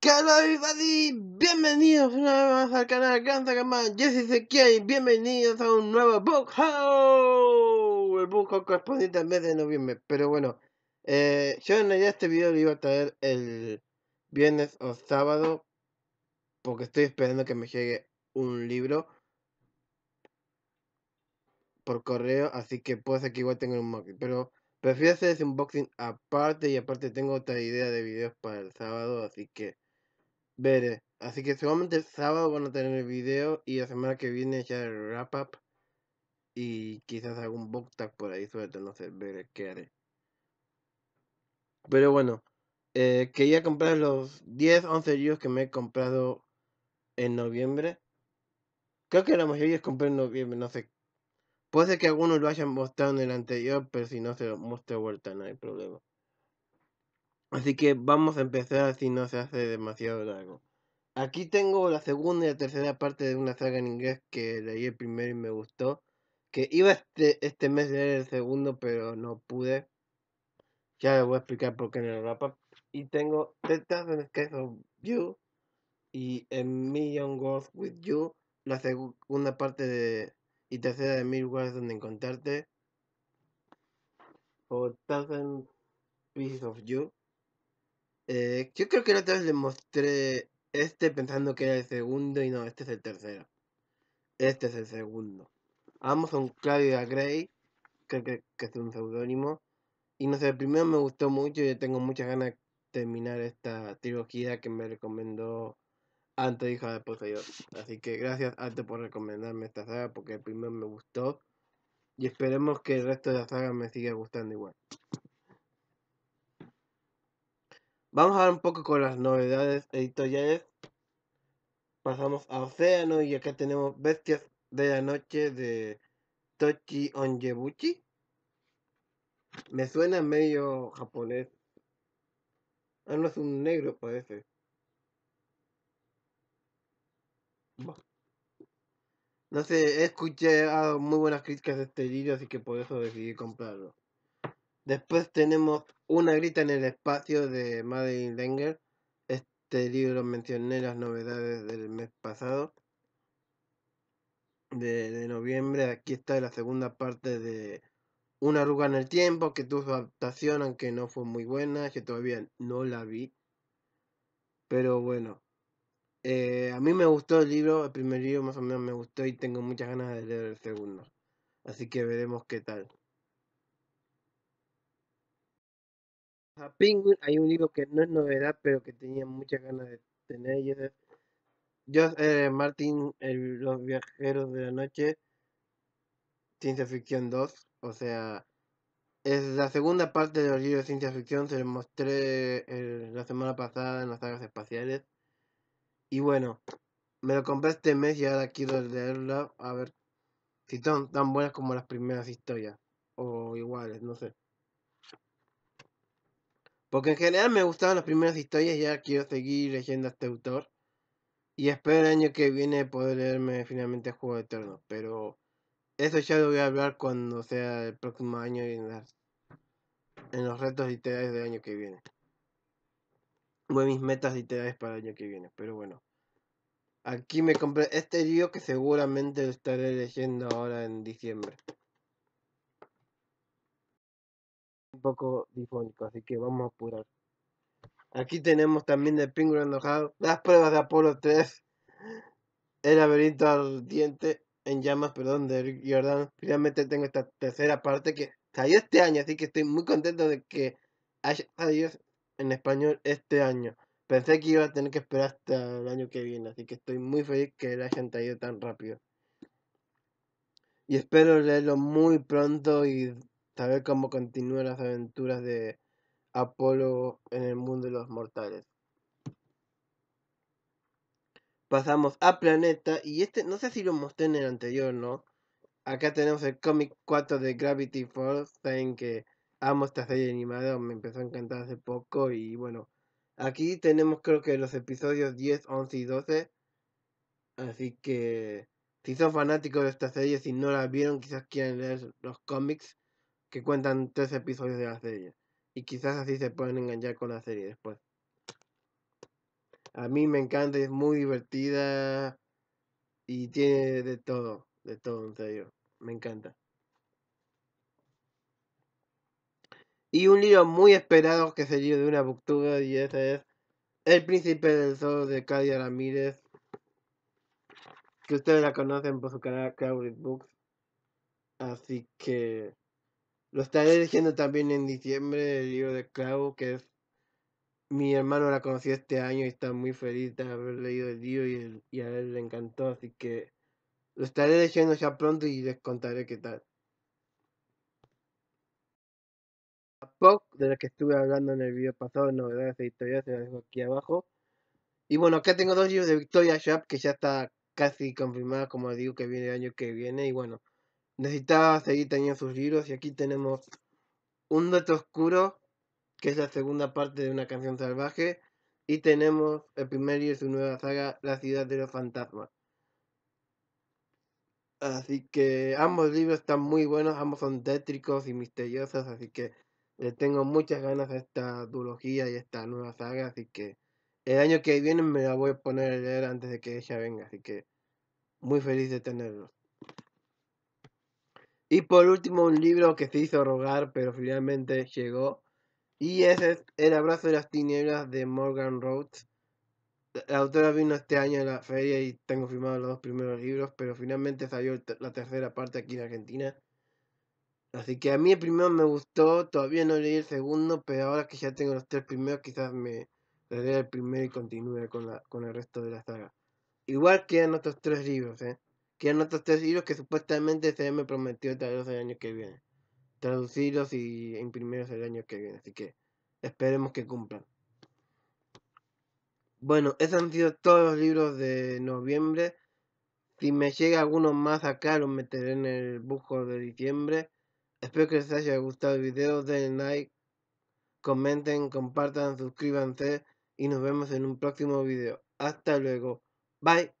¡Qué everybody, bienvenidos una vez más al canal Ganza Gamma, yo soy bienvenidos a un nuevo book el book correspondiente al mes de noviembre, pero bueno, eh, yo en realidad este video lo iba a traer el viernes o sábado, porque estoy esperando que me llegue un libro por correo, así que puede ser que igual tenga un unboxing, pero prefiero hacer ese unboxing aparte y aparte tengo otra idea de videos para el sábado, así que veré. Así que seguramente el sábado van a tener el video y la semana que viene ya el wrap up. Y quizás algún book tag por ahí suelto, no sé, veré qué haré. Pero bueno, eh, quería comprar los 10, 11 libros que me he comprado en noviembre. Creo que la mayoría los compré en noviembre, no sé. Puede ser que algunos lo hayan mostrado en el anterior, pero si no se los muestro vuelta, no hay problema. Así que vamos a empezar si no se hace demasiado largo. Aquí tengo la segunda y la tercera parte de una saga en inglés que leí el primero y me gustó. Que iba este, este mes leer el segundo, pero no pude. Ya les voy a explicar por qué en el wrap Y tengo The Thousand Skies of You y A Million Girls with You. La segunda parte de, y tercera de Mil Worlds donde encontrarte. O Thousand Pieces of You. Eh, yo creo que la otra vez le mostré este pensando que era el segundo y no, este es el tercero. Este es el segundo. Ambos son Claudia Gray, creo que, es un seudónimo. Y no sé, el primero me gustó mucho y tengo muchas ganas de terminar esta trilogía que me recomendó Anto, hija de Poseidón. Así que gracias Anto por recomendarme esta saga porque el primero me gustó. Y esperemos que el resto de la saga me siga gustando igual. Vamos a ver un poco con las novedades editoriales. Pasamos a Océano y acá tenemos Bestias de la Noche de Tochi Onyebuchi. Me suena medio japonés. Ah, no es un negro, parece. No sé, he escuché muy buenas críticas de este libro, así que por eso decidí comprarlo. Después tenemos Una grita en el espacio de Madeleine Lenger. Este libro mencioné las novedades del mes pasado. De, noviembre, aquí está la segunda parte de Una arruga en el tiempo, que tuvo su adaptación, aunque no fue muy buena, que todavía no la vi. Pero bueno, eh, a mí me gustó el libro, el primer libro más o menos me gustó y tengo muchas ganas de leer el segundo. Así que veremos qué tal. a Penguin hay un libro que no es novedad, pero que tenía muchas ganas de tener. yo, eh, Martin, Los Viajeros de la Noche, Ciencia Ficción 2. O sea, es la segunda parte del libro de ciencia ficción. Se lo mostré eh, la semana pasada en las sagas espaciales. Y bueno, me lo compré este mes y ahora quiero leerla a ver si son tan buenas como las primeras historias. O iguales, no sé. Porque en general me gustaban las primeras historias, ya quiero seguir leyendo a este autor. Y espero el año que viene poder leerme finalmente Juego de Eterno. Pero eso ya lo voy a hablar cuando sea el próximo año y en, los retos literarios del año que viene. O en mis metas literarias para el año que viene. Pero bueno. Aquí me compré este libro que seguramente lo estaré leyendo ahora en diciembre. un poco difónico, así que vamos a apurar. Aquí tenemos también de pingüino enojado las pruebas de Apolo 3, el laberinto ardiente en llamas, perdón, de Jordan. Finalmente tengo esta tercera parte que salió este año, así que estoy muy contento de que haya salido en español este año. Pensé que iba a tener que esperar hasta el año que viene, así que estoy muy feliz que la hayan traído tan rápido. Y espero leerlo muy pronto y ver cómo continúan las aventuras de Apolo en el mundo de los mortales. Pasamos a Planeta y este, no sé si lo mostré en el anterior, ¿no? Acá tenemos el cómic 4 de Gravity Falls, saben que amo esta serie animada, me empezó a encantar hace poco y bueno, aquí tenemos creo que los episodios 10, 11 y 12, así que si son fanáticos de esta serie, si no la vieron, quizás quieran leer los cómics, que cuentan tres episodios de la serie. Y quizás así se pueden enganchar con la serie después. A mí me encanta, es muy divertida y tiene de todo, de todo, en serio. Me encanta. Y un libro muy esperado que sería de una booktube y ese es El Príncipe del Sol de Cadia Ramírez. Que ustedes la conocen por su canal Crowded Books. Así que lo estaré leyendo también en diciembre, el libro de Clau, que es mi hermano la conoció este año y está muy feliz de haber leído el libro y, y, a él le encantó, así que lo estaré leyendo ya pronto y les contaré qué tal. La de la que estuve hablando en el video pasado, novedades editoriales, se la dejo aquí abajo. Y bueno, acá tengo dos libros de Victoria Sharp que ya está casi confirmada, como digo, que viene el año que viene. Y bueno, necesitaba seguir teniendo sus libros y aquí tenemos un dato oscuro que es la segunda parte de una canción salvaje y tenemos el primer y su nueva saga La ciudad de los fantasmas así que ambos libros están muy buenos ambos son tétricos y misteriosos así que le tengo muchas ganas a esta duología y esta nueva saga así que el año que viene me la voy a poner a leer antes de que ella venga así que muy feliz de tenerlos y por último, un libro que se hizo rogar, pero finalmente llegó. Y ese es El abrazo de las tinieblas de Morgan Rhodes. La autora vino este año a la feria y tengo firmados los dos primeros libros, pero finalmente salió la tercera parte aquí en Argentina. Así que a mí el primero me gustó, todavía no leí el segundo, pero ahora que ya tengo los tres primeros, quizás me lea el primero y continúe con, la, con el resto de la saga. Igual que en otros tres libros, ¿eh? Quedan otros tres libros que supuestamente se me prometió traerlos el año que viene. Traducirlos y e imprimirlos el año que viene. Así que esperemos que cumplan. Bueno, esos han sido todos los libros de noviembre. Si me llega alguno más acá, los meteré en el busco de diciembre. Espero que les haya gustado el video. Denle like, comenten, compartan, suscríbanse y nos vemos en un próximo video. Hasta luego. Bye.